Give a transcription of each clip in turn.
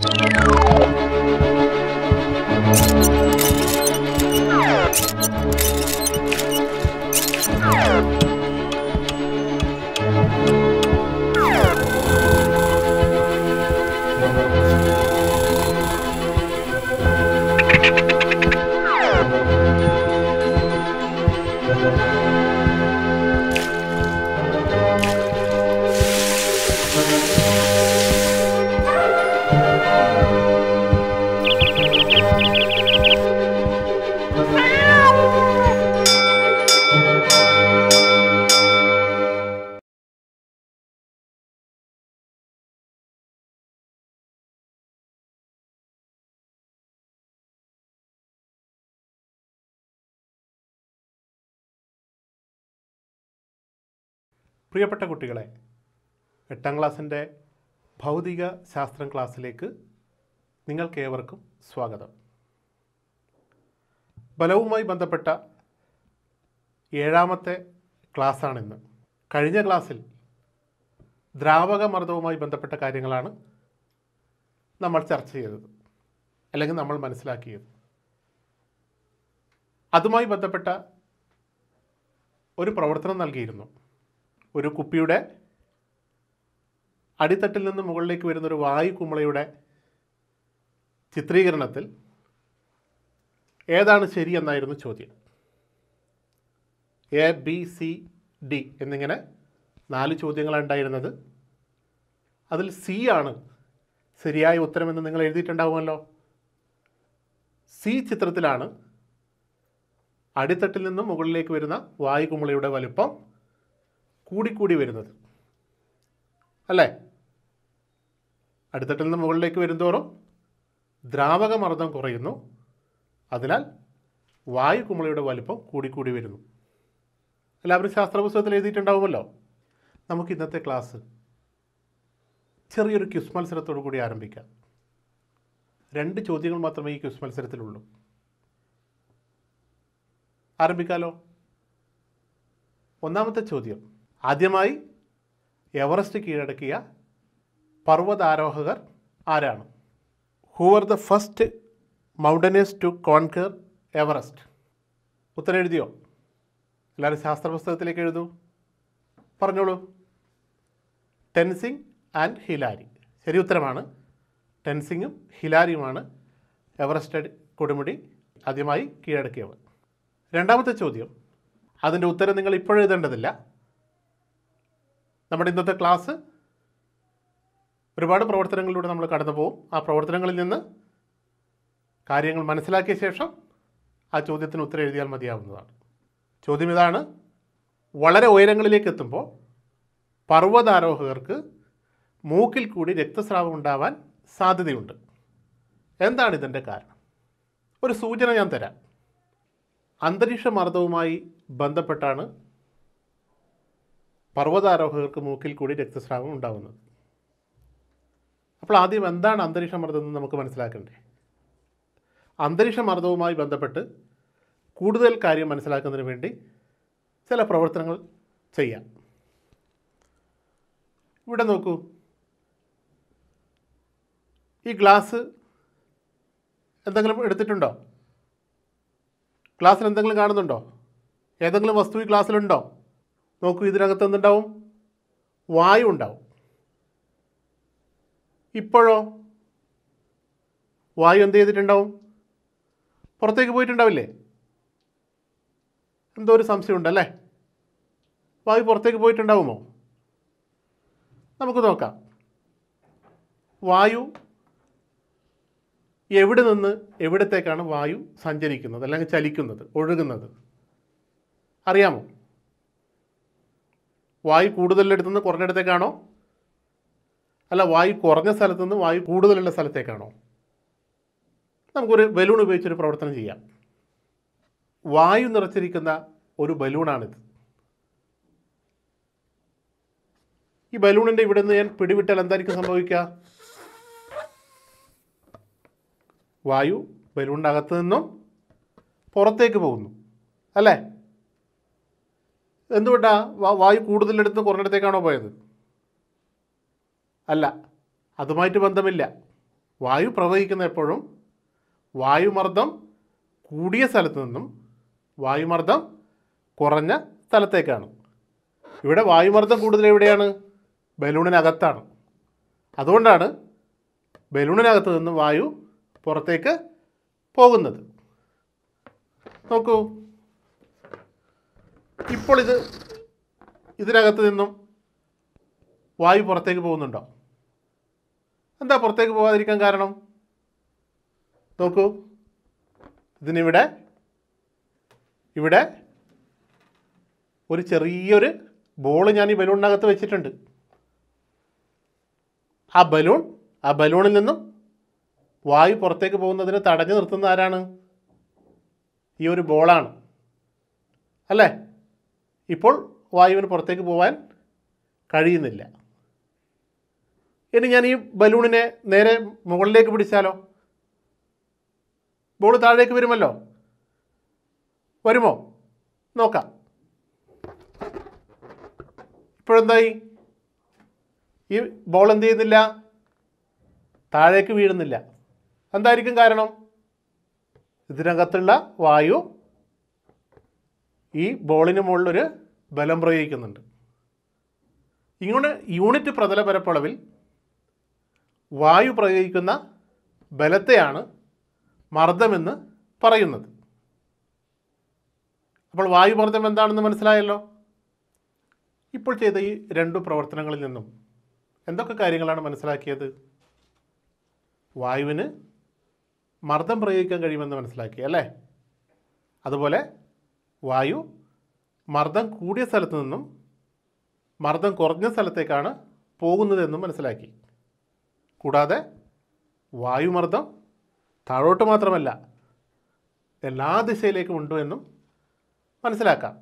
Thank you. പ്രിയപ്പെട്ട കുട്ടികളെ എട്ടാം ക്ലാസ്സിൻ്റെ ഭൗതിക ശാസ്ത്രം ക്ലാസ്സിലേക്ക് നിങ്ങൾക്കേവർക്കും സ്വാഗതം ബലവുമായി ബന്ധപ്പെട്ട ഏഴാമത്തെ ക്ലാസ്സാണിന്ന് കഴിഞ്ഞ ക്ലാസ്സിൽ ദ്രാവക മർദ്ദവുമായി ബന്ധപ്പെട്ട കാര്യങ്ങളാണ് നമ്മൾ ചർച്ച ചെയ്തത് അല്ലെങ്കിൽ നമ്മൾ മനസ്സിലാക്കിയത് അതുമായി ബന്ധപ്പെട്ട ഒരു പ്രവർത്തനം നൽകിയിരുന്നു ഒരു കുപ്പിയുടെ അടിത്തട്ടിൽ നിന്ന് മുകളിലേക്ക് വരുന്ന ഒരു വായു കുമ്പളയുടെ ചിത്രീകരണത്തിൽ ഏതാണ് ശരി എന്നായിരുന്നു ചോദ്യം എ ബി സി ഡി എന്നിങ്ങനെ നാല് ചോദ്യങ്ങളുണ്ടായിരുന്നത് അതിൽ സി ആണ് ശരിയായ ഉത്തരമെന്ന് നിങ്ങൾ എഴുതിയിട്ടുണ്ടാവുമല്ലോ സി ചിത്രത്തിലാണ് അടിത്തട്ടിൽ നിന്നും മുകളിലേക്ക് വരുന്ന വായു കുമ്പളയുടെ വലുപ്പം കൂടിക്കൂടി വരുന്നത് അല്ലേ അടുത്തട്ടിൽ നിന്ന് മുകളിലേക്ക് വരുന്തോറും തോറും മർദ്ദം കുറയുന്നു അതിനാൽ വായു കുമിളയുടെ വലിപ്പം കൂടിക്കൂടി വരുന്നു എല്ലാവരും ശാസ്ത്രപുസ്തകത്തിൽ എഴുതിയിട്ടുണ്ടാവുമല്ലോ നമുക്ക് ഇന്നത്തെ ക്ലാസ് ചെറിയൊരു ക്യുസ് മത്സരത്തോടു കൂടി ആരംഭിക്കാം രണ്ട് ചോദ്യങ്ങൾ മാത്രമേ ഈ ക്യുസ് മത്സരത്തിലുള്ളൂ ആരംഭിക്കാമല്ലോ ഒന്നാമത്തെ ചോദ്യം ആദ്യമായി എവറസ്റ്റ് കീഴടക്കിയ പർവ്വതാരോഹകർ ആരാണ് who are the first mountaineers to conquer Everest ഉത്തരം എഴുതിയോ എല്ലാവരും ശാസ്ത്ര പുസ്തകത്തിലേക്ക് എഴുതു പറഞ്ഞോളൂ ടെൻസിങ് ആൻഡ് ഹിലാരി ശരി ഉത്തരമാണ് ടെൻസിങ്ങും ഹിലാരിയുമാണ് എവറസ്റ്റ് കൊടുമുടി ആദ്യമായി കീഴടക്കിയവർ രണ്ടാമത്തെ ചോദ്യം അതിൻ്റെ ഉത്തരം നിങ്ങൾ ഇപ്പോഴെഴുതേണ്ടതില്ല നമ്മുടെ ഇന്നത്തെ ക്ലാസ് ഒരുപാട് പ്രവർത്തനങ്ങളിലൂടെ നമ്മൾ കടന്നു പോകും ആ പ്രവർത്തനങ്ങളിൽ നിന്ന് കാര്യങ്ങൾ മനസ്സിലാക്കിയ ശേഷം ആ ചോദ്യത്തിന് ഉത്തരം എഴുതിയാൽ മതിയാവുന്നതാണ് ചോദ്യം ഇതാണ് വളരെ ഉയരങ്ങളിലേക്ക് എത്തുമ്പോൾ പർവ്വതാരോഹകർക്ക് മൂക്കിൽ കൂടി രക്തസ്രാവം ഉണ്ടാവാൻ സാധ്യതയുണ്ട് എന്താണ് ഇതിൻ്റെ കാരണം ഒരു സൂചന ഞാൻ തരാം അന്തരീക്ഷ മർദ്ദവുമായി ബന്ധപ്പെട്ടാണ് പർവ്വതാരോഹകർക്ക് മൂക്കിൽ കൂടി രക്തസ്രാവം ഉണ്ടാകുന്നത് അപ്പോൾ ആദ്യം എന്താണ് അന്തരീക്ഷ മർദ്ദം എന്ന് നമുക്ക് മനസ്സിലാക്കണ്ടേ അന്തരീക്ഷ മർദ്ദവുമായി ബന്ധപ്പെട്ട് കൂടുതൽ കാര്യം മനസ്സിലാക്കുന്നതിന് വേണ്ടി ചില പ്രവർത്തനങ്ങൾ ചെയ്യാം ഇവിടെ നോക്കൂ ഈ ഗ്ലാസ് എന്തെങ്കിലും എടുത്തിട്ടുണ്ടോ ഗ്ലാസ്സിൽ എന്തെങ്കിലും കാണുന്നുണ്ടോ ഏതെങ്കിലും വസ്തു ഈ ഗ്ലാസ്സിലുണ്ടോ നോക്കൂ ഇതിനകത്ത് എന്തുണ്ടാവും വായു ഉണ്ടാവും ഇപ്പോഴോ വായു എന്ത് ചെയ്തിട്ടുണ്ടാവും പുറത്തേക്ക് പോയിട്ടുണ്ടാവില്ലേ എന്തോ ഒരു സംശയമുണ്ടല്ലേ വായു പുറത്തേക്ക് പോയിട്ടുണ്ടാവുമോ നമുക്ക് നോക്കാം വായു എവിടെ നിന്ന് എവിടത്തേക്കാണ് വായു സഞ്ചരിക്കുന്നത് അല്ലെങ്കിൽ ചലിക്കുന്നത് ഒഴുകുന്നത് അറിയാമോ വായു നിന്ന് കുറഞ്ഞിടത്തേക്കാണോ അല്ല വായു കുറഞ്ഞ സ്ഥലത്തുനിന്ന് വായു കൂടുതലുള്ള സ്ഥലത്തേക്കാണോ നമുക്കൊരു ബലൂൺ ഉപയോഗിച്ചൊരു പ്രവർത്തനം ചെയ്യാം വായു നിറച്ചിരിക്കുന്ന ഒരു ബലൂണാണിത് ഈ ബലൂണിൻ്റെ ഇവിടെ നിന്ന് ഞാൻ പിടിവിട്ടാൽ എന്തായിരിക്കും സംഭവിക്കുക വായു ബലൂണിൻ്റെ അകത്ത് നിന്നും പുറത്തേക്ക് പോകുന്നു അല്ലേ എന്തുകൊണ്ടാണ് വായു കൂടുതലെടുത്ത് കുറഞ്ഞിടത്തേക്കാണോ പോയത് അല്ല അതുമായിട്ട് ബന്ധമില്ല വായു പ്രവഹിക്കുന്ന എപ്പോഴും വായുമർദ്ദം കൂടിയ സ്ഥലത്തു നിന്നും വായുമർദ്ദം കുറഞ്ഞ സ്ഥലത്തേക്കാണ് ഇവിടെ വായുമർദ്ദം കൂടുതൽ എവിടെയാണ് ബലൂണിനകത്താണ് അതുകൊണ്ടാണ് ബലൂണിനകത്ത് നിന്ന് വായു പുറത്തേക്ക് പോകുന്നത് നോക്കൂ ഇപ്പോൾ ഇത് ഇതിനകത്ത് നിന്നും വായു പുറത്തേക്ക് പോകുന്നുണ്ടോ എന്താ പുറത്തേക്ക് പോകാതിരിക്കാൻ കാരണം നോക്കൂ ഇതിനിവിടെ ഇവിടെ ഒരു ചെറിയൊരു ബോൾ ഞാൻ ഈ ബലൂണിനകത്ത് വെച്ചിട്ടുണ്ട് ആ ബലൂൺ ആ ബലൂണിൽ നിന്നും വായു പുറത്തേക്ക് പോകുന്നതിന് തടഞ്ഞു നിർത്തുന്ന ആരാണ് ഈ ഒരു ബോളാണ് അല്ലേ ഇപ്പോൾ വായുവിന് പുറത്തേക്ക് പോകാൻ കഴിയുന്നില്ല ഇനി ഞാൻ ഈ ബലൂണിനെ നേരെ മുകളിലേക്ക് പിടിച്ചാലോ ബോൾ താഴേക്ക് വരുമല്ലോ വരുമോ നോക്കാം ഇപ്പോഴെന്തായി ഈ ബോൾ എന്ത് ചെയ്യുന്നില്ല താഴേക്ക് വീഴുന്നില്ല എന്തായിരിക്കും കാരണം ഇതിനകത്തുള്ള വായു ഈ ബോളിന് മുകളിലൊരു ബലം പ്രയോഗിക്കുന്നുണ്ട് ഇങ്ങനെ യൂണിറ്റ് പ്രതല പരപ്പളവിൽ വായു പ്രയോഗിക്കുന്ന ബലത്തെയാണ് മർദ്ദമെന്ന് പറയുന്നത് അപ്പോൾ വായുമർദ്ദം എന്താണെന്ന് മനസ്സിലായല്ലോ ഇപ്പോൾ ചെയ്ത ഈ രണ്ടു പ്രവർത്തനങ്ങളിൽ നിന്നും എന്തൊക്കെ കാര്യങ്ങളാണ് മനസ്സിലാക്കിയത് വായുവിന് മർദ്ദം പ്രയോഗിക്കാൻ കഴിയുമെന്ന് മനസ്സിലാക്കി അല്ലേ അതുപോലെ വായു മർദ്ദം കൂടിയ സ്ഥലത്തു നിന്നും മർദ്ദം കുറഞ്ഞ സ്ഥലത്തേക്കാണ് പോകുന്നതെന്നും മനസ്സിലാക്കി കൂടാതെ വായുമർദ്ദം താഴോട്ട് മാത്രമല്ല എല്ലാ ദിശയിലേക്കും ഉണ്ടോ എന്നും മനസ്സിലാക്കാം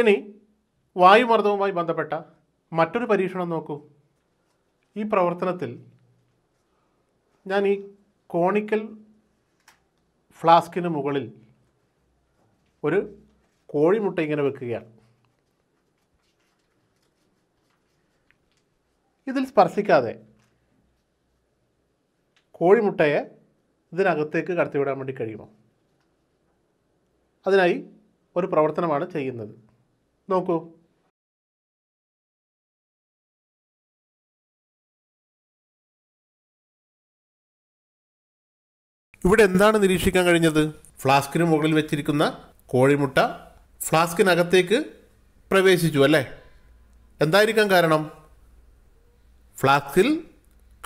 ഇനി വായുമർദ്ദവുമായി ബന്ധപ്പെട്ട മറ്റൊരു പരീക്ഷണം നോക്കൂ ഈ പ്രവർത്തനത്തിൽ ഞാൻ ഈ കോണിക്കൽ ഫ്ലാസ്കിന് മുകളിൽ ഒരു കോഴിമുട്ട ഇങ്ങനെ വെക്കുകയാണ് ഇതിൽ സ്പർശിക്കാതെ കോഴിമുട്ടയെ ഇതിനകത്തേക്ക് കടത്തിവിടാൻ വേണ്ടി കഴിയുമോ അതിനായി ഒരു പ്രവർത്തനമാണ് ചെയ്യുന്നത് നോക്കൂ ഇവിടെ എന്താണ് നിരീക്ഷിക്കാൻ കഴിഞ്ഞത് ഫ്ലാസ്കിന് മുകളിൽ വെച്ചിരിക്കുന്ന കോഴിമുട്ട ഫ്ലാസ്കിനകത്തേക്ക് പ്രവേശിച്ചു അല്ലേ എന്തായിരിക്കാം കാരണം ഫ്ലാസ്കിൽ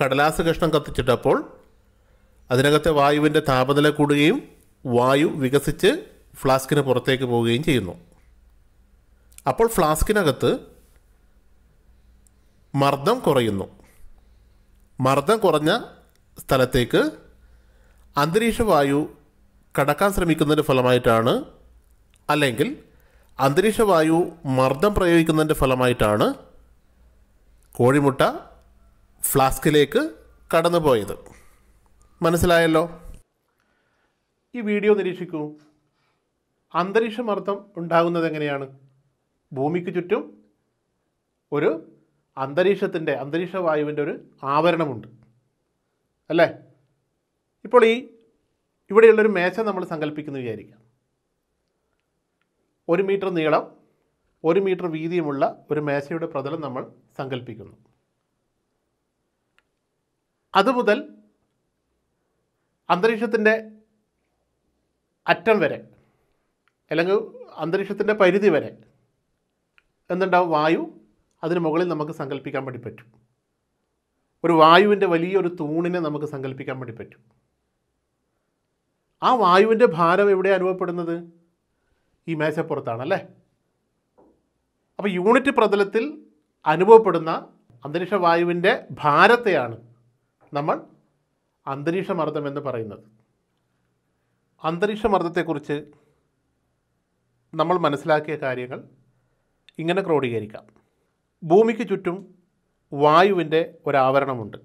കടലാസ് കഷ്ണം കത്തിച്ചിട്ടപ്പോൾ അതിനകത്തെ വായുവിൻ്റെ താപനില കൂടുകയും വായു വികസിച്ച് ഫ്ലാസ്കിന് പുറത്തേക്ക് പോവുകയും ചെയ്യുന്നു അപ്പോൾ ഫ്ലാസ്കിനകത്ത് മർദ്ദം കുറയുന്നു മർദ്ദം കുറഞ്ഞ സ്ഥലത്തേക്ക് അന്തരീക്ഷവായു കടക്കാൻ ശ്രമിക്കുന്നതിൻ്റെ ഫലമായിട്ടാണ് അല്ലെങ്കിൽ അന്തരീക്ഷവായു മർദ്ദം പ്രയോഗിക്കുന്നതിൻ്റെ ഫലമായിട്ടാണ് കോഴിമുട്ട ഫ്ലാസ്കിലേക്ക് കടന്നുപോയത് മനസ്സിലായല്ലോ ഈ വീഡിയോ നിരീക്ഷിക്കൂ മർദ്ദം ഉണ്ടാകുന്നത് എങ്ങനെയാണ് ഭൂമിക്ക് ചുറ്റും ഒരു അന്തരീക്ഷത്തിൻ്റെ അന്തരീക്ഷ വായുവിൻ്റെ ഒരു ആവരണമുണ്ട് അല്ലേ ഇപ്പോൾ ഈ ഇവിടെയുള്ളൊരു മേശ നമ്മൾ സങ്കല്പിക്കുന്നു വിചാരിക്കാം ഒരു മീറ്റർ നീളം ഒരു മീറ്റർ വീതിയുമുള്ള ഒരു മേശയുടെ പ്രതലം നമ്മൾ സങ്കല്പിക്കുന്നു അതുമുതൽ അന്തരീക്ഷത്തിൻ്റെ അറ്റം വരെ അല്ലെങ്കിൽ അന്തരീക്ഷത്തിൻ്റെ പരിധി വരെ എന്തുണ്ടാവും വായു അതിന് മുകളിൽ നമുക്ക് സങ്കല്പിക്കാൻ വേണ്ടി പറ്റും ഒരു വായുവിൻ്റെ വലിയൊരു തൂണിനെ നമുക്ക് സങ്കല്പിക്കാൻ വേണ്ടി പറ്റും ആ വായുവിൻ്റെ ഭാരം എവിടെ അനുഭവപ്പെടുന്നത് ഈ അല്ലേ അപ്പോൾ യൂണിറ്റ് പ്രതലത്തിൽ അനുഭവപ്പെടുന്ന അന്തരീക്ഷ വായുവിൻ്റെ ഭാരത്തെയാണ് നമ്മൾ അന്തരീക്ഷ മർദ്ദം എന്ന് പറയുന്നത് അന്തരീക്ഷ മർദ്ദത്തെക്കുറിച്ച് നമ്മൾ മനസ്സിലാക്കിയ കാര്യങ്ങൾ ഇങ്ങനെ ക്രോഡീകരിക്കാം ഭൂമിക്ക് ചുറ്റും വായുവിൻ്റെ ഒരാവരണമുണ്ട്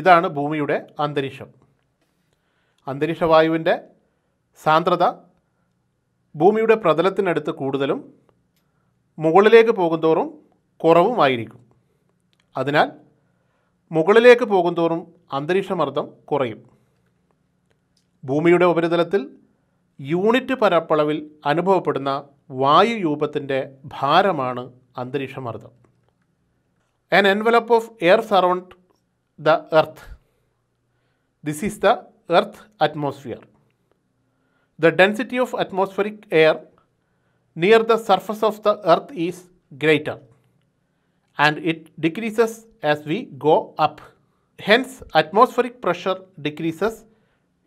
ഇതാണ് ഭൂമിയുടെ അന്തരീക്ഷം അന്തരീക്ഷ വായുവിൻ്റെ സാന്ദ്രത ഭൂമിയുടെ പ്രതലത്തിനടുത്ത് കൂടുതലും മുകളിലേക്ക് പോകുന്തോറും കുറവുമായിരിക്കും അതിനാൽ മുകളിലേക്ക് പോകുന്തോറും അന്തരീക്ഷമർദ്ദം കുറയും ഭൂമിയുടെ ഉപരിതലത്തിൽ യൂണിറ്റ് പരപ്പളവിൽ അനുഭവപ്പെടുന്ന രൂപത്തിൻ്റെ ഭാരമാണ് അന്തരീക്ഷമർദ്ദം an envelope of air surround the earth this is the earth atmosphere The density of atmospheric air near the surface of the earth is greater and it decreases as we go up. Hence, atmospheric pressure decreases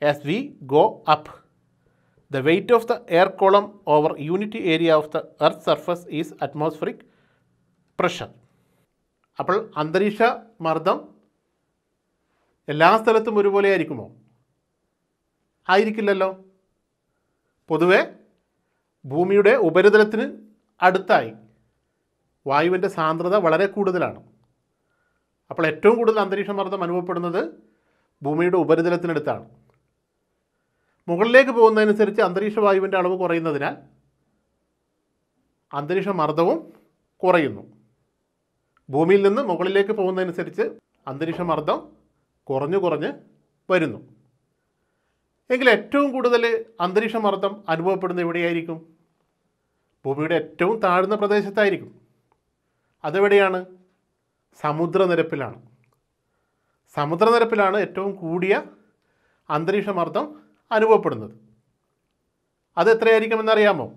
as we go up. The weight of the air column over unit area of the earth surface is atmospheric pressure. അപ്പോൾ Andarisha Mardam എല്ലാ സ്ഥലത്തും ഒരുപോലെ ആയിരിക്കുമോ ആയിരിക്കില്ലല്ലോ പൊതുവെ ഭൂമിയുടെ ഉപരിതലത്തിന് അടുത്തായി വായുവിൻ്റെ സാന്ദ്രത വളരെ കൂടുതലാണ് അപ്പോൾ ഏറ്റവും കൂടുതൽ അന്തരീക്ഷ മർദ്ദം അനുഭവപ്പെടുന്നത് ഭൂമിയുടെ ഉപരിതലത്തിനടുത്താണ് മുകളിലേക്ക് പോകുന്നതനുസരിച്ച് അന്തരീക്ഷ വായുവിൻ്റെ അളവ് കുറയുന്നതിനാൽ അന്തരീക്ഷ മർദ്ദവും കുറയുന്നു ഭൂമിയിൽ നിന്ന് മുകളിലേക്ക് പോകുന്നതനുസരിച്ച് അന്തരീക്ഷ മർദ്ദം കുറഞ്ഞു കുറഞ്ഞ് വരുന്നു എങ്കിൽ ഏറ്റവും കൂടുതൽ അന്തരീക്ഷ മർദ്ദം അനുഭവപ്പെടുന്നത് എവിടെയായിരിക്കും ഭൂമിയുടെ ഏറ്റവും താഴ്ന്ന പ്രദേശത്തായിരിക്കും അതെവിടെയാണ് സമുദ്രനിരപ്പിലാണ് സമുദ്രനിരപ്പിലാണ് ഏറ്റവും കൂടിയ അന്തരീക്ഷ മർദ്ദം അനുഭവപ്പെടുന്നത് അത് എത്രയായിരിക്കുമെന്നറിയാമോ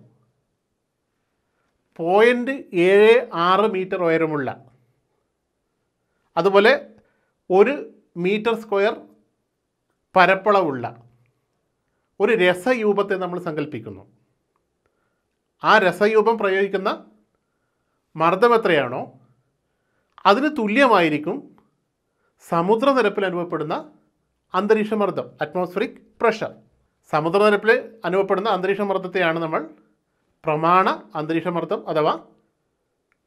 പോയിൻ്റ് ഏഴ് ആറ് മീറ്റർ ഉയരമുള്ള അതുപോലെ ഒരു മീറ്റർ സ്ക്വയർ പരപ്പളവുള്ള ഒരു രസയൂപത്തെ നമ്മൾ സങ്കല്പിക്കുന്നു ആ രസയൂപം പ്രയോഗിക്കുന്ന മർദ്ദം എത്രയാണോ അതിന് തുല്യമായിരിക്കും സമുദ്രനിരപ്പിൽ അനുഭവപ്പെടുന്ന അന്തരീക്ഷ മർദ്ദം അറ്റ്മോസ്ഫിറിക് പ്രഷർ സമുദ്രനിരപ്പിൽ അനുഭവപ്പെടുന്ന അന്തരീക്ഷ മർദ്ദത്തെയാണ് നമ്മൾ പ്രമാണ അന്തരീക്ഷ മർദ്ദം അഥവാ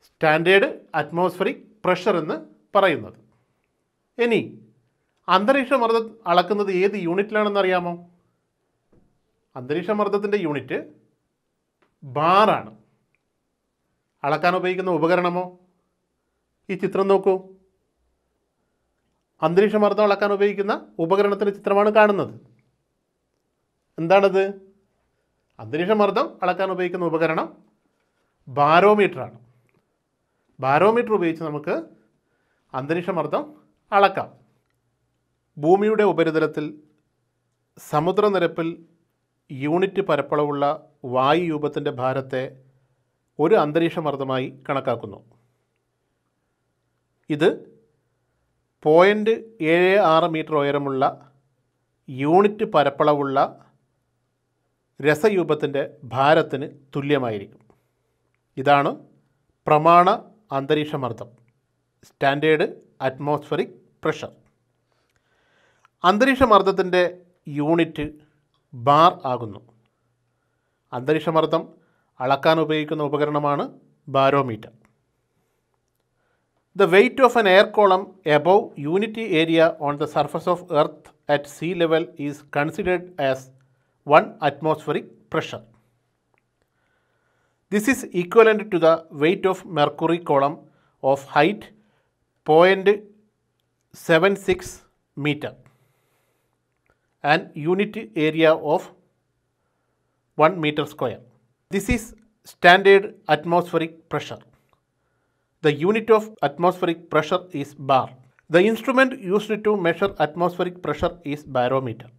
സ്റ്റാൻഡേർഡ് അറ്റ്മോസ്ഫിറിക് പ്രഷർ എന്ന് പറയുന്നത് ഇനി മർദ്ദം അളക്കുന്നത് ഏത് യൂണിറ്റിലാണെന്ന് അറിയാമോ അന്തരീക്ഷ മർദ്ദത്തിൻ്റെ യൂണിറ്റ് ബാറാണ് അളക്കാൻ ഉപയോഗിക്കുന്ന ഉപകരണമോ ഈ ചിത്രം നോക്കൂ അന്തരീക്ഷ മർദ്ദം അളക്കാൻ ഉപയോഗിക്കുന്ന ഉപകരണത്തിൻ്റെ ചിത്രമാണ് കാണുന്നത് എന്താണത് അന്തരീക്ഷ മർദ്ദം അളക്കാൻ ഉപയോഗിക്കുന്ന ഉപകരണം ബാരോമീറ്ററാണ് ബാരോമീറ്റർ ഉപയോഗിച്ച് നമുക്ക് അന്തരീക്ഷ മർദ്ദം അളക്കാം ഭൂമിയുടെ ഉപരിതലത്തിൽ സമുദ്രനിരപ്പിൽ യൂണിറ്റ് പരപ്പളവുള്ള വായു രൂപത്തിൻ്റെ ഭാരത്തെ ഒരു അന്തരീക്ഷമർദ്ദമായി കണക്കാക്കുന്നു ഇത് പോയിൻ്റ് ഏഴ് ആറ് മീറ്റർ ഉയരമുള്ള യൂണിറ്റ് പരപ്പളവുള്ള രസയൂപത്തിൻ്റെ ഭാരത്തിന് തുല്യമായിരിക്കും ഇതാണ് പ്രമാണ അന്തരീക്ഷമർദ്ദം സ്റ്റാൻഡേർഡ് അറ്റ്മോസ്ഫറിക് പ്രഷർ അന്തരീക്ഷമർദ്ദത്തിൻ്റെ യൂണിറ്റ് ബാർ ആകുന്നു അന്തരീക്ഷമർദ്ദം അളക്കാൻ ഉപയോഗിക്കുന്ന ഉപകരണമാണ് barometer the weight of an air column above unity area on the surface of earth at sea level is considered as one atmospheric pressure this is equivalent to the weight of mercury column of height point seven six metre and unit area of 1 meter square. This is standard atmospheric pressure. The unit of atmospheric pressure is bar. The instrument used to measure atmospheric pressure is barometer.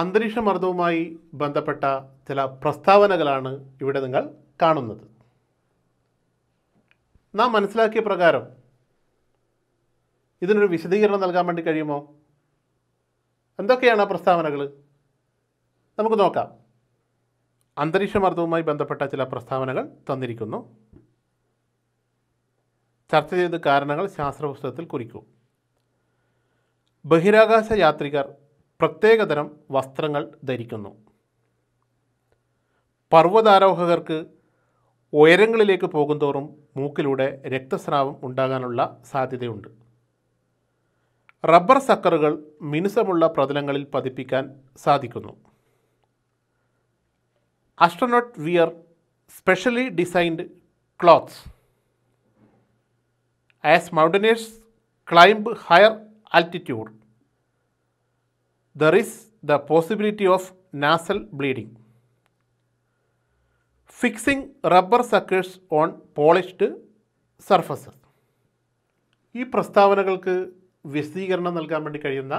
അന്തരീക്ഷ മർദ്ദവുമായി ബന്ധപ്പെട്ട ചില പ്രസ്താവനകളാണ് ഇവിടെ നിങ്ങൾ കാണുന്നത് നാം മനസ്സിലാക്കിയ പ്രകാരം ഇതിനൊരു വിശദീകരണം നൽകാൻ വേണ്ടി കഴിയുമോ എന്തൊക്കെയാണ് ആ പ്രസ്താവനകൾ നമുക്ക് നോക്കാം അന്തരീക്ഷമർദ്ദവുമായി ബന്ധപ്പെട്ട ചില പ്രസ്താവനകൾ തന്നിരിക്കുന്നു ചർച്ച ചെയ്ത കാരണങ്ങൾ ശാസ്ത്രപുസ്തകത്തിൽ കുറിക്കൂ ബഹിരാകാശ യാത്രികർ പ്രത്യേകതരം വസ്ത്രങ്ങൾ ധരിക്കുന്നു പർവ്വതാരോഹകർക്ക് ഉയരങ്ങളിലേക്ക് പോകുന്തോറും മൂക്കിലൂടെ രക്തസ്രാവം ഉണ്ടാകാനുള്ള സാധ്യതയുണ്ട് റബ്ബർ സക്കറുകൾ മിനുസമുള്ള പ്രതലങ്ങളിൽ പതിപ്പിക്കാൻ സാധിക്കുന്നു astronaut wear specially designed clothes as mountaineers climb higher altitude there is the possibility of nasal bleeding fixing rubber suckers on polished surface ഈ പ്രസ്താവനകൾക്ക് വിശദീകരണം നൽകാൻ വേണ്ടി കഴിയുന്ന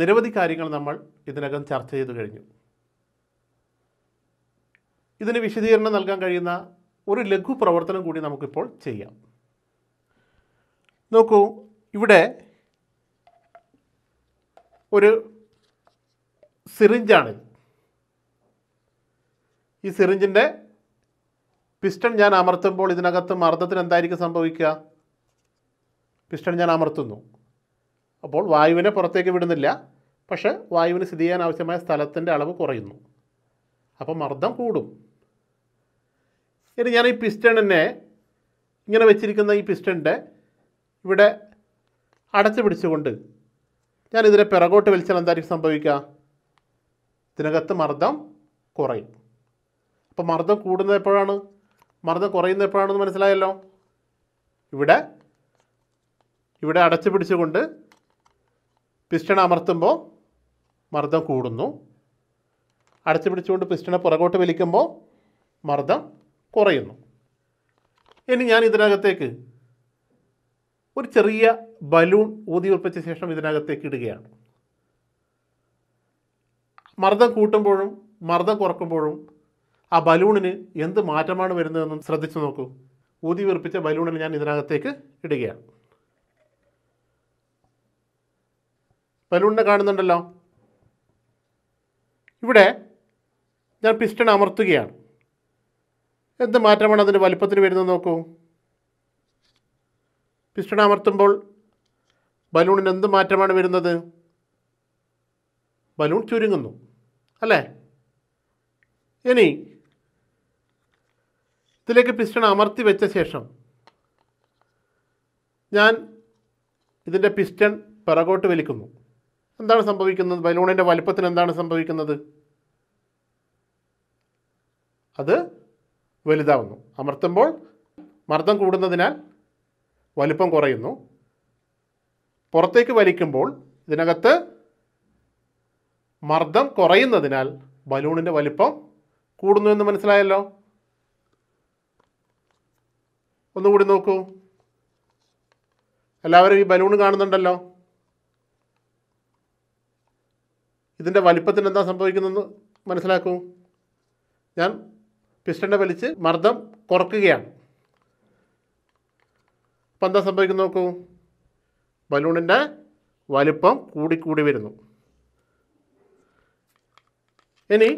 നിരവധി കാര്യങ്ങൾ നമ്മൾ ഇതിനകം ചർച്ച ചെയ്തു കഴിഞ്ഞു ഇതിന് വിശദീകരണം നൽകാൻ കഴിയുന്ന ഒരു ലഘു പ്രവർത്തനം കൂടി നമുക്കിപ്പോൾ ചെയ്യാം നോക്കൂ ഇവിടെ ഒരു സിറിഞ്ചാണ് ഈ സിറിഞ്ചിൻ്റെ പിസ്റ്റൺ ഞാൻ അമർത്തുമ്പോൾ ഇതിനകത്ത് മർദ്ദത്തിന് എന്തായിരിക്കും സംഭവിക്കുക പിസ്റ്റൺ ഞാൻ അമർത്തുന്നു അപ്പോൾ വായുവിനെ പുറത്തേക്ക് വിടുന്നില്ല പക്ഷേ വായുവിന് സ്ഥിതി ചെയ്യാൻ ആവശ്യമായ സ്ഥലത്തിൻ്റെ അളവ് കുറയുന്നു അപ്പോൾ മർദ്ദം കൂടും ഇനി ഞാൻ ഈ പിസ്റ്റണിനെ ഇങ്ങനെ വെച്ചിരിക്കുന്ന ഈ പിസ്റ്റണിൻ്റെ ഇവിടെ അടച്ചു പിടിച്ചുകൊണ്ട് ഞാൻ ഇതിനെ പിറകോട്ട് വലിച്ചാൽ എന്തായിരിക്കും സംഭവിക്കുക ഇതിനകത്ത് മർദ്ദം കുറയും അപ്പോൾ മർദ്ദം കൂടുന്നത് എപ്പോഴാണ് മർദ്ദം കുറയുന്നത് എപ്പോഴാണെന്ന് മനസ്സിലായല്ലോ ഇവിടെ ഇവിടെ അടച്ചു പിടിച്ചുകൊണ്ട് പിസ്റ്റൺ അമർത്തുമ്പോൾ മർദ്ദം കൂടുന്നു അടച്ചു പിടിച്ചുകൊണ്ട് പിസ്റ്റണെ പുറകോട്ട് വലിക്കുമ്പോൾ മർദ്ദം കുറയുന്നു ഇനി ഞാൻ ഇതിനകത്തേക്ക് ഒരു ചെറിയ ബലൂൺ ഊതി ഉറപ്പിച്ച ശേഷം ഇതിനകത്തേക്ക് ഇടുകയാണ് മർദ്ദം കൂട്ടുമ്പോഴും മർദ്ദം കുറക്കുമ്പോഴും ആ ബലൂണിന് എന്ത് മാറ്റമാണ് വരുന്നതെന്നും ശ്രദ്ധിച്ചു നോക്കൂ ഊതി വീർപ്പിച്ച ബലൂണിന് ഞാൻ ഇതിനകത്തേക്ക് ഇടുകയാണ് ബലൂണിനെ കാണുന്നുണ്ടല്ലോ ഇവിടെ ഞാൻ പിസ്റ്റൺ അമർത്തുകയാണ് എന്ത് മാറ്റമാണ് അതിൻ്റെ വലിപ്പത്തിന് വരുന്നത് നോക്കൂ പിസ്റ്റൺ അമർത്തുമ്പോൾ ബലൂണിന് എന്ത് മാറ്റമാണ് വരുന്നത് ബലൂൺ ചുരുങ്ങുന്നു അല്ലേ ഇനി ഇതിലേക്ക് പിസ്റ്റൺ അമർത്തി വെച്ച ശേഷം ഞാൻ ഇതിൻ്റെ പിസ്റ്റൺ പിറകോട്ട് വലിക്കുന്നു എന്താണ് സംഭവിക്കുന്നത് ബലൂണിൻ്റെ വലുപ്പത്തിന് എന്താണ് സംഭവിക്കുന്നത് അത് വലുതാവുന്നു അമർത്തുമ്പോൾ മർദ്ദം കൂടുന്നതിനാൽ വലുപ്പം കുറയുന്നു പുറത്തേക്ക് വലിക്കുമ്പോൾ ഇതിനകത്ത് മർദ്ദം കുറയുന്നതിനാൽ ബലൂണിൻ്റെ വലിപ്പം കൂടുന്നു എന്ന് മനസ്സിലായല്ലോ ഒന്നുകൂടി നോക്കൂ എല്ലാവരും ഈ ബലൂൺ കാണുന്നുണ്ടല്ലോ ഇതിൻ്റെ വലിപ്പത്തിന് എന്താ സംഭവിക്കുന്നതെന്ന് മനസ്സിലാക്കൂ ഞാൻ പിസ്റ്റണിനെ വലിച്ച് മർദ്ദം കുറക്കുകയാണ് അപ്പം എന്താ സംഭവിക്കുന്നു നോക്കൂ ബലൂണിൻ്റെ വലിപ്പം കൂടിക്കൂടി വരുന്നു ഇനി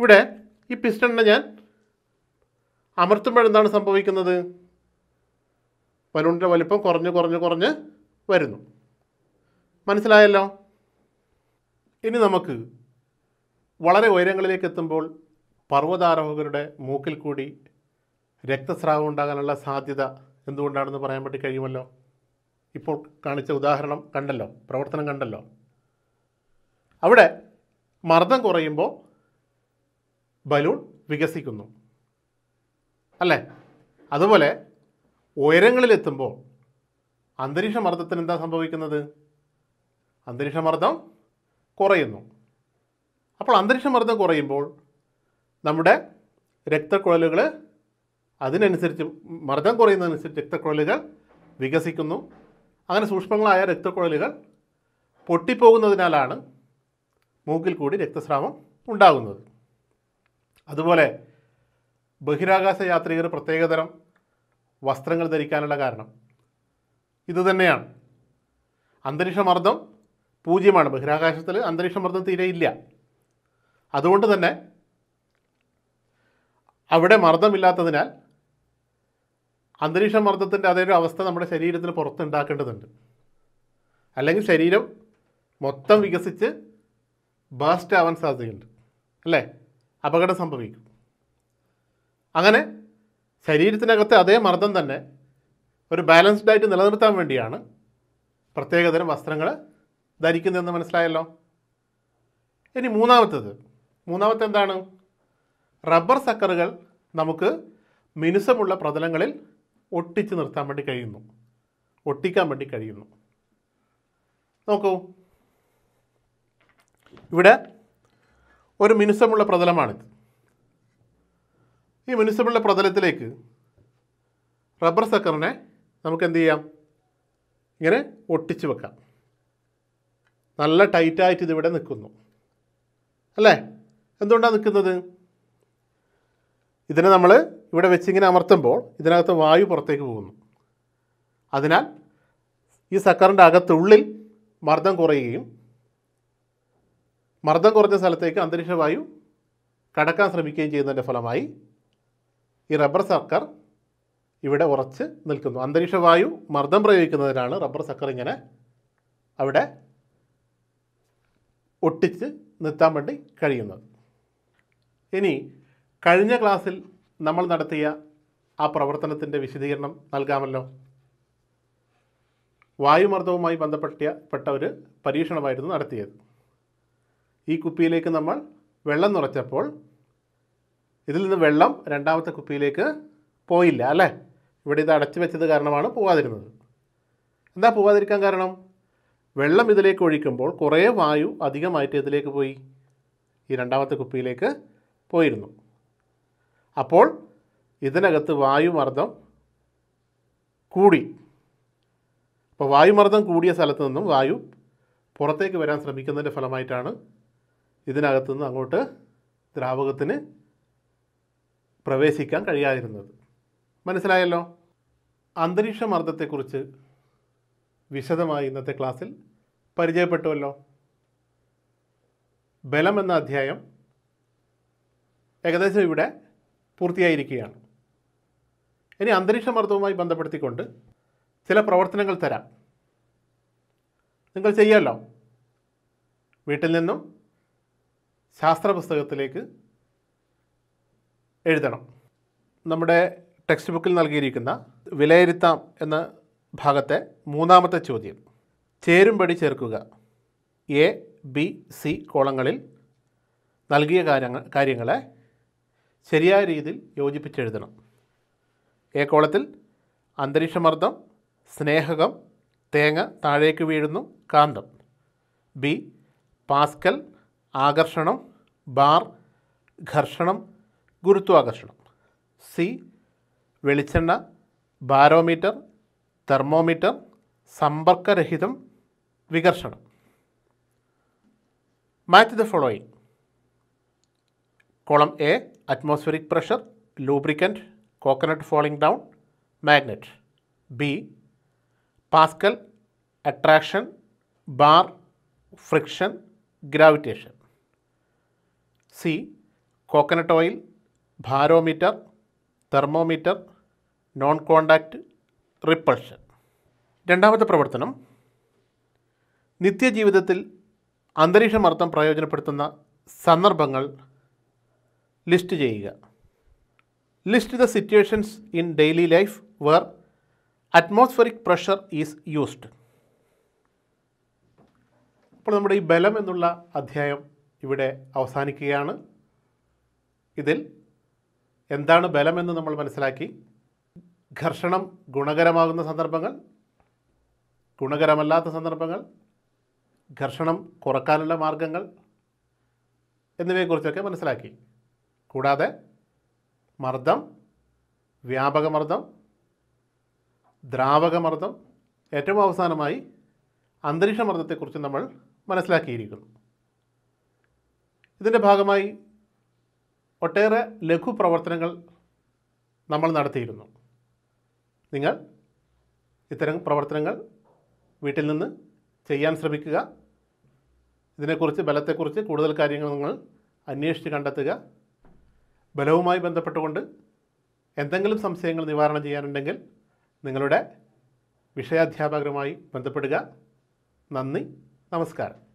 ഇവിടെ ഈ പിസ്റ്റണിനെ ഞാൻ അമർത്തുമ്പോഴെന്താണ് സംഭവിക്കുന്നത് ബലൂണിൻ്റെ വലിപ്പം കുറഞ്ഞ് കുറഞ്ഞ് കുറഞ്ഞ് വരുന്നു മനസ്സിലായല്ലോ ഇനി നമുക്ക് വളരെ ഉയരങ്ങളിലേക്ക് എത്തുമ്പോൾ പർവ്വതാരോഹകരുടെ മൂക്കിൽ കൂടി രക്തസ്രാവം ഉണ്ടാകാനുള്ള സാധ്യത എന്തുകൊണ്ടാണെന്ന് പറയാൻ പറ്റി കഴിയുമല്ലോ ഇപ്പോൾ കാണിച്ച ഉദാഹരണം കണ്ടല്ലോ പ്രവർത്തനം കണ്ടല്ലോ അവിടെ മർദ്ദം കുറയുമ്പോൾ ബലൂൺ വികസിക്കുന്നു അല്ലേ അതുപോലെ ഉയരങ്ങളിലെത്തുമ്പോൾ അന്തരീക്ഷ മർദ്ദത്തിന് എന്താ സംഭവിക്കുന്നത് അന്തരീക്ഷമർദ്ദം കുറയുന്നു അപ്പോൾ അന്തരീക്ഷമർദ്ദം കുറയുമ്പോൾ നമ്മുടെ രക്തക്കുഴലുകൾ അതിനനുസരിച്ച് മർദ്ദം കുറയുന്നതനുസരിച്ച് രക്തക്കുഴലുകൾ വികസിക്കുന്നു അങ്ങനെ സൂക്ഷ്മങ്ങളായ രക്തക്കുഴലുകൾ പൊട്ടിപ്പോകുന്നതിനാലാണ് മൂക്കിൽ കൂടി രക്തസ്രാവം ഉണ്ടാകുന്നത് അതുപോലെ ബഹിരാകാശ യാത്രികർ പ്രത്യേകതരം വസ്ത്രങ്ങൾ ധരിക്കാനുള്ള കാരണം ഇതുതന്നെയാണ് അന്തരീക്ഷമർദ്ദം പൂജ്യമാണ് ബഹിരാകാശത്തിൽ അന്തരീക്ഷമർദ്ദം ഇല്ല അതുകൊണ്ട് തന്നെ അവിടെ മർദ്ദമില്ലാത്തതിനാൽ അന്തരീക്ഷ മർദ്ദത്തിൻ്റെ അതേ ഒരു അവസ്ഥ നമ്മുടെ ശരീരത്തിന് പുറത്തുണ്ടാക്കേണ്ടതുണ്ട് അല്ലെങ്കിൽ ശരീരം മൊത്തം വികസിച്ച് ബാസ്റ്റ് ആവാൻ സാധ്യതയുണ്ട് അല്ലേ അപകടം സംഭവിക്കും അങ്ങനെ ശരീരത്തിനകത്തെ അതേ മർദ്ദം തന്നെ ഒരു ബാലൻസ്ഡ് ആയിട്ട് നിലനിർത്താൻ വേണ്ടിയാണ് പ്രത്യേകതരം വസ്ത്രങ്ങൾ ധരിക്കുന്നതെന്ന് മനസ്സിലായല്ലോ ഇനി മൂന്നാമത്തത് മൂന്നാമത്തെ എന്താണ് റബ്ബർ സക്കറുകൾ നമുക്ക് മിനുസമുള്ള പ്രതലങ്ങളിൽ ഒട്ടിച്ച് നിർത്താൻ വേണ്ടി കഴിയുന്നു ഒട്ടിക്കാൻ വേണ്ടി കഴിയുന്നു നോക്കൂ ഇവിടെ ഒരു മിനുസമുള്ള പ്രതലമാണിത് ഈ മിനുസമുള്ള പ്രതലത്തിലേക്ക് റബ്ബർ സക്കറിനെ നമുക്ക് എന്ത് ചെയ്യാം ഇങ്ങനെ ഒട്ടിച്ച് വെക്കാം നല്ല ടൈറ്റായിട്ട് ഇതിവിടെ നിൽക്കുന്നു അല്ലേ എന്തുകൊണ്ടാണ് നിൽക്കുന്നത് ഇതിനെ നമ്മൾ ഇവിടെ വെച്ചിങ്ങനെ അമർത്തുമ്പോൾ ഇതിനകത്ത് വായു പുറത്തേക്ക് പോകുന്നു അതിനാൽ ഈ സക്കറിൻ്റെ അകത്തുള്ളിൽ മർദ്ദം കുറയുകയും മർദ്ദം കുറഞ്ഞ സ്ഥലത്തേക്ക് അന്തരീക്ഷ വായു കടക്കാൻ ശ്രമിക്കുകയും ചെയ്യുന്നതിൻ്റെ ഫലമായി ഈ റബ്ബർ സക്കർ ഇവിടെ ഉറച്ച് നിൽക്കുന്നു അന്തരീക്ഷ വായു മർദ്ദം പ്രയോഗിക്കുന്നതിനാണ് റബ്ബർ സക്കർ ഇങ്ങനെ അവിടെ ഒട്ടിച്ച് നിർത്താൻ വേണ്ടി കഴിയുന്നത് ഇനി കഴിഞ്ഞ ക്ലാസ്സിൽ നമ്മൾ നടത്തിയ ആ പ്രവർത്തനത്തിൻ്റെ വിശദീകരണം നൽകാമല്ലോ വായുമർദ്ദവുമായി ബന്ധപ്പെട്ട പെട്ട ഒരു പരീക്ഷണമായിരുന്നു നടത്തിയത് ഈ കുപ്പിയിലേക്ക് നമ്മൾ വെള്ളം നിറച്ചപ്പോൾ ഇതിൽ നിന്ന് വെള്ളം രണ്ടാമത്തെ കുപ്പിയിലേക്ക് പോയില്ല അല്ലേ ഇവിടെ ഇത് അടച്ചു വെച്ചത് കാരണമാണ് പോവാതിരുന്നത് എന്താ പോവാതിരിക്കാൻ കാരണം വെള്ളം ഇതിലേക്ക് ഒഴിക്കുമ്പോൾ കുറേ വായു അധികമായിട്ട് ഇതിലേക്ക് പോയി ഈ രണ്ടാമത്തെ കുപ്പിയിലേക്ക് പോയിരുന്നു അപ്പോൾ ഇതിനകത്ത് വായുമർദ്ദം കൂടി അപ്പോൾ വായുമർദ്ദം കൂടിയ സ്ഥലത്ത് നിന്നും വായു പുറത്തേക്ക് വരാൻ ശ്രമിക്കുന്നതിൻ്റെ ഫലമായിട്ടാണ് ഇതിനകത്തു നിന്ന് അങ്ങോട്ട് ദ്രാവകത്തിന് പ്രവേശിക്കാൻ കഴിയാതിരുന്നത് മനസ്സിലായല്ലോ അന്തരീക്ഷ മർദ്ദത്തെക്കുറിച്ച് വിശദമായി ഇന്നത്തെ ക്ലാസ്സിൽ പരിചയപ്പെട്ടുവല്ലോ ബലം എന്ന അധ്യായം ഏകദേശം ഇവിടെ പൂർത്തിയായിരിക്കുകയാണ് ഇനി അന്തരീക്ഷമർദ്ദവുമായി ബന്ധപ്പെടുത്തിക്കൊണ്ട് ചില പ്രവർത്തനങ്ങൾ തരാം നിങ്ങൾ ചെയ്യാമല്ലോ വീട്ടിൽ നിന്നും ശാസ്ത്ര പുസ്തകത്തിലേക്ക് എഴുതണം നമ്മുടെ ടെക്സ്റ്റ് ബുക്കിൽ നൽകിയിരിക്കുന്ന വിലയിരുത്താം എന്ന ഭാഗത്തെ മൂന്നാമത്തെ ചോദ്യം ചേരുംപടി ചേർക്കുക എ ബി സി കോളങ്ങളിൽ നൽകിയ കാര്യങ്ങൾ കാര്യങ്ങളെ ശരിയായ രീതിയിൽ യോജിപ്പിച്ചെഴുതണം എ കോളത്തിൽ അന്തരീക്ഷമർദ്ദം സ്നേഹകം തേങ്ങ താഴേക്ക് വീഴുന്നു കാന്തം ബി പാസ്കൽ ആകർഷണം ബാർ ഘർഷണം ഗുരുത്വാകർഷണം സി വെളിച്ചെണ്ണ ബാരോമീറ്റർ തെർമോമീറ്റർ സമ്പർക്കരഹിതം വികർഷണം match the following column A atmospheric pressure lubricant coconut falling down magnet B pascal attraction bar friction gravitation C coconut oil barometer thermometer non contact repulsion രണ്ടാമത്തെ പ്രവർത്തനം നിത്യജീവിതത്തിൽ അന്തരീക്ഷമർദ്ദം പ്രയോജനപ്പെടുത്തുന്ന സന്ദർഭങ്ങൾ ലിസ്റ്റ് ചെയ്യുക list the situations in daily life where atmospheric pressure is used അപ്പോൾ നമ്മുടെ ഈ ബലം എന്നുള്ള അധ്യായം ഇവിടെ അവസാനിക്കുകയാണ് ഇതിൽ എന്താണ് ബലമെന്ന് നമ്മൾ മനസ്സിലാക്കി ഘർഷണം ഗുണകരമാകുന്ന സന്ദർഭങ്ങൾ ഗുണകരമല്ലാത്ത സന്ദർഭങ്ങൾ ഘർഷണം കുറക്കാനുള്ള മാർഗങ്ങൾ എന്നിവയെക്കുറിച്ചൊക്കെ മനസ്സിലാക്കി കൂടാതെ മർദ്ദം വ്യാപകമർദ്ദം ദ്രാവകമർദ്ദം ഏറ്റവും അവസാനമായി അന്തരീക്ഷ മർദ്ദത്തെക്കുറിച്ച് നമ്മൾ മനസ്സിലാക്കിയിരിക്കുന്നു ഇതിൻ്റെ ഭാഗമായി ഒട്ടേറെ ലഘു പ്രവർത്തനങ്ങൾ നമ്മൾ നടത്തിയിരുന്നു നിങ്ങൾ ഇത്തരം പ്രവർത്തനങ്ങൾ വീട്ടിൽ നിന്ന് ചെയ്യാൻ ശ്രമിക്കുക ഇതിനെക്കുറിച്ച് ബലത്തെക്കുറിച്ച് കൂടുതൽ കാര്യങ്ങൾ നിങ്ങൾ അന്വേഷിച്ച് കണ്ടെത്തുക ബലവുമായി ബന്ധപ്പെട്ടുകൊണ്ട് എന്തെങ്കിലും സംശയങ്ങൾ നിവാരണം ചെയ്യാനുണ്ടെങ്കിൽ നിങ്ങളുടെ വിഷയാധ്യാപകരുമായി ബന്ധപ്പെടുക നന്ദി നമസ്കാരം